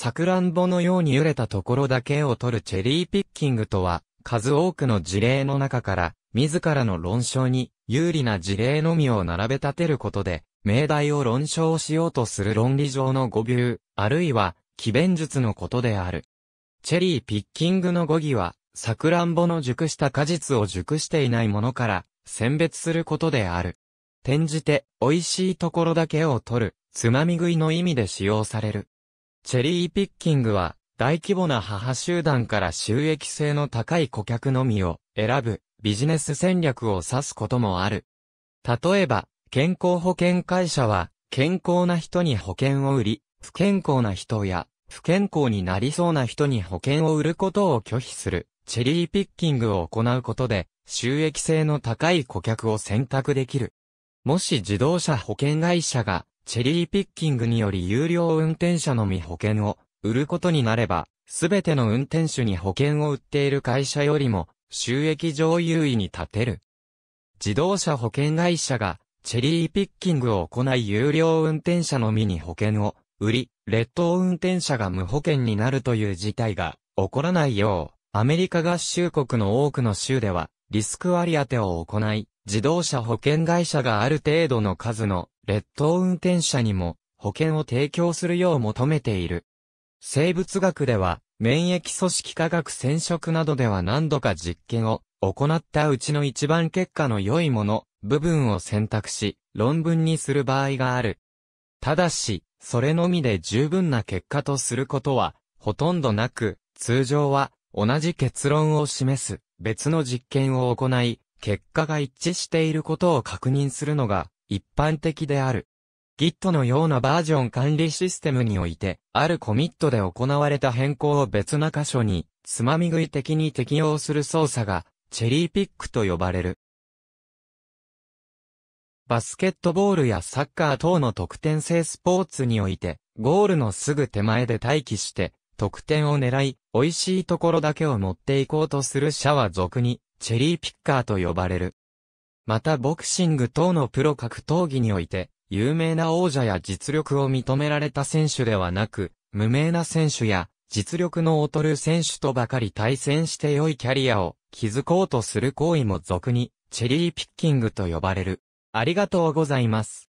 さくらんぼのように揺れたところだけを取るチェリーピッキングとは、数多くの事例の中から、自らの論証に有利な事例のみを並べ立てることで、命題を論証しようとする論理上の語尾、あるいは、奇弁術のことである。チェリーピッキングの語義は、サクランボの熟した果実を熟していないものから、選別することである。転じて、美味しいところだけを取る、つまみ食いの意味で使用される。チェリーピッキングは、大規模な母集団から収益性の高い顧客のみを選ぶビジネス戦略を指すこともある。例えば、健康保険会社は、健康な人に保険を売り、不健康な人や、不健康になりそうな人に保険を売ることを拒否する、チェリーピッキングを行うことで、収益性の高い顧客を選択できる。もし自動車保険会社がチェリーピッキングにより有料運転者のみ保険を売ることになれば、すべての運転手に保険を売っている会社よりも収益上優位に立てる。自動車保険会社がチェリーピッキングを行い有料運転者のみに保険を売り、列島運転者が無保険になるという事態が起こらないよう、アメリカ合衆国の多くの州ではリスク割り当てを行い、自動車保険会社がある程度の数の列島運転者にも保険を提供するよう求めている。生物学では、免疫組織科学染色などでは何度か実験を行ったうちの一番結果の良いもの、部分を選択し、論文にする場合がある。ただし、それのみで十分な結果とすることは、ほとんどなく、通常は、同じ結論を示す、別の実験を行い、結果が一致していることを確認するのが一般的である。Git のようなバージョン管理システムにおいて、あるコミットで行われた変更を別な箇所に、つまみ食い的に適用する操作が、チェリーピックと呼ばれる。バスケットボールやサッカー等の得点性スポーツにおいて、ゴールのすぐ手前で待機して、得点を狙い、美味しいところだけを持っていこうとする者は俗に、チェリーピッカーと呼ばれる。またボクシング等のプロ格闘技において、有名な王者や実力を認められた選手ではなく、無名な選手や実力の劣る選手とばかり対戦して良いキャリアを築こうとする行為も俗にチェリーピッキングと呼ばれる。ありがとうございます。